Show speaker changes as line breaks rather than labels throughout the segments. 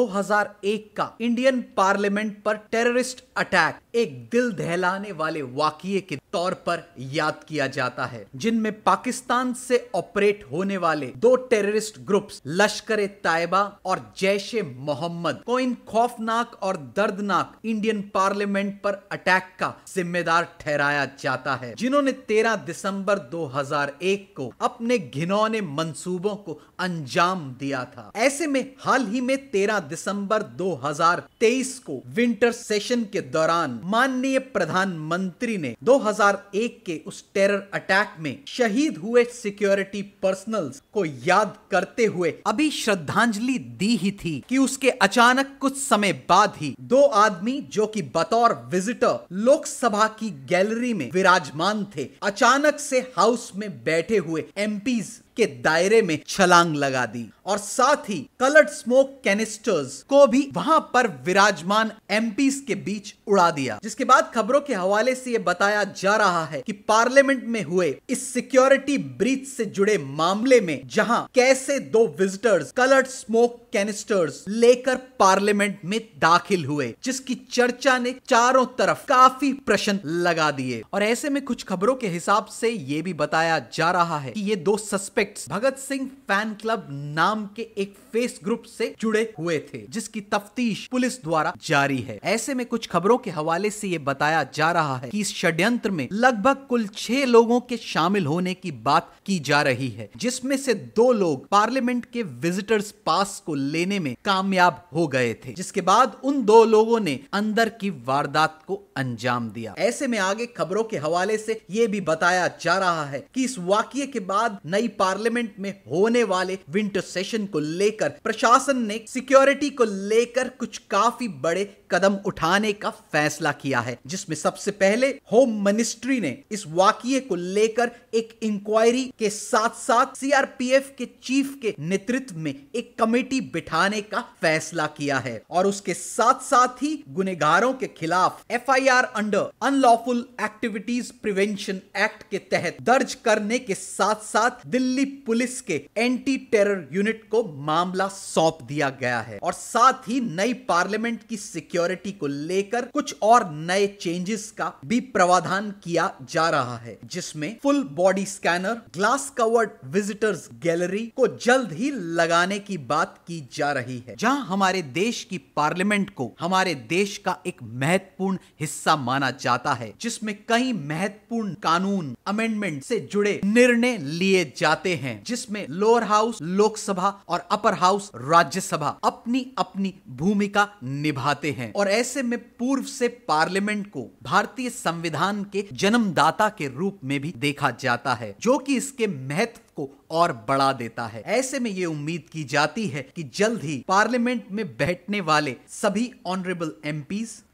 2001 का Indian parliament पर terrorist attack एक दिल दहलाने वाले वाकये के तौर पर याद किया जाता है जिनमें पाकिस्तान से ऑपरेट होने वाले दो टेररिस्ट ग्रुप्स लश्कर तायबा और जैश ए मोहम्मद को इन खौफनाक और दर्दनाक इंडियन पार्लियामेंट पर अटैक का जिम्मेदार ठहराया जाता है जिन्होंने 13 दिसंबर 2001 को अपने घिनौने मंसूबों को अंजाम दिया था ऐसे में हाल ही में 13 दिसंबर 2023 को विंटर सेशन के दौरान माननीय प्रधानमंत्री ने 2001 के उस टेरर अटैक में शहीद हुए सिक्योरिटी पर्सनल को याद करते हुए अभी श्रद्धांजलि दी ही थी कि उसके अचानक कुछ समय बाद ही दो आदमी जो कि बतौर विजिटर लोकसभा की गैलरी में विराजमान थे अचानक से हाउस में बैठे हुए एमपीज के दायरे में छलांग लगा दी और साथ ही कलर्ड स्मोक कैनिस्टर्स को भी वहां पर विराजमान एमपीस के बीच उड़ा दिया जिसके बाद खबरों के हवाले से यह बताया जा रहा है कि पार्लियामेंट में हुए इस सिक्योरिटी ब्रीच से जुड़े मामले में जहां कैसे दो विजिटर्स कलर्ड स्मोक कैनिस्टर्स लेकर पार्लियामेंट में दाखिल हुए जिसकी चर्चा ने चारों तरफ काफी प्रश्न लगा दिए और ऐसे में कुछ खबरों के हिसाब से ये भी बताया जा रहा है कि ये दो suspect cadets Bhagat Singh fan club नाम के एक फेस ग्रुप से जुड़े हुए थे जिसकी तफ्तीश पुलिस द्वारा जारी है ऐसे में कुछ खबरों के हवाले से ये बताया जा रहा है कि इस षड्यंत्र में लगभग कुल छह लोगों के शामिल होने की बात की जा रही है जिसमें से दो लोग पार्लियामेंट के विजिटर्स पास को लेने में कामयाब हो गए थे जिसके बाद उन दो लोगों ने अंदर की वारदात को अंजाम दिया ऐसे में आगे खबरों के हवाले से ये भी बताया जा रहा है कि इस वाक्य के बाद नई पार्लियामेंट पार्लियामेंट में होने वाले विंटर सेशन को लेकर प्रशासन ने सिक्योरिटी को लेकर कुछ काफी बड़े कदम उठाने का फैसला किया है जिसमें सबसे पहले होम मिनिस्ट्री ने इस वाक्य को लेकर एक इंक्वायरी के साथ साथ सीआरपीएफ के चीफ के नेतृत्व में एक कमेटी बिठाने का फैसला किया है और उसके साथ साथ ही गुनेगारों के खिलाफ FIR under unlawful activities prevention act के तहत दर्ज करने के साथ साथ दिल्ली दिल्ली पुलिस के एंटी टेरर यूनिट को मामला सौंप दिया गया है और साथ ही नई पार्लियामेंट की सिक्योरिटी को लेकर कुछ और नए चेंजेस का भी प्रावधान किया जा रहा है जिसमें full body scanner glass covered visitors gallery को जल्द ही लगाने की बात की जा रही है जहां हमारे देश की पार्लियामेंट को हमारे देश का एक महत्वपूर्ण हिस्सा माना जाता है जिसमें कई महत्वपूर्ण कानून अमेंडमेंट से जुड़े निर्णय लिए जाते होते हैं जिसमें लोअर हाउस लोकसभा और अपर हाउस राज्यसभा अपनी अपनी भूमिका निभाते हैं और ऐसे में पूर्व से पार्लियामेंट को भारतीय संविधान के जन्मदाता के रूप में भी देखा जाता है जो कि इसके महत्व को और बढ़ा देता है ऐसे में ये उम्मीद की जाती है कि जल्द ही पार्लियामेंट में बैठने वाले सभी ऑनरेबल एम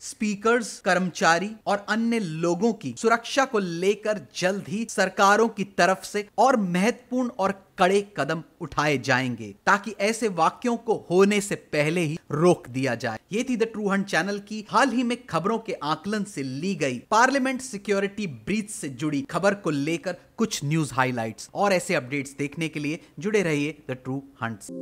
स्पीकर्स कर्मचारी और अन्य लोगों की सुरक्षा को लेकर जल्द ही सरकारों की तरफ से और महत्वपूर्ण और कड़े कदम उठाए जाएंगे ताकि ऐसे वाक्यों को होने से पहले ही रोक दिया जाए ये थी द ट्रू हंट चैनल की हाल ही में खबरों के आकलन से ली गई पार्लियामेंट सिक्योरिटी ब्रीच से जुड़ी खबर को लेकर कुछ न्यूज हाईलाइट और ऐसे अपडेट्स देखने के लिए जुड़े रहिए द ट्रू हंट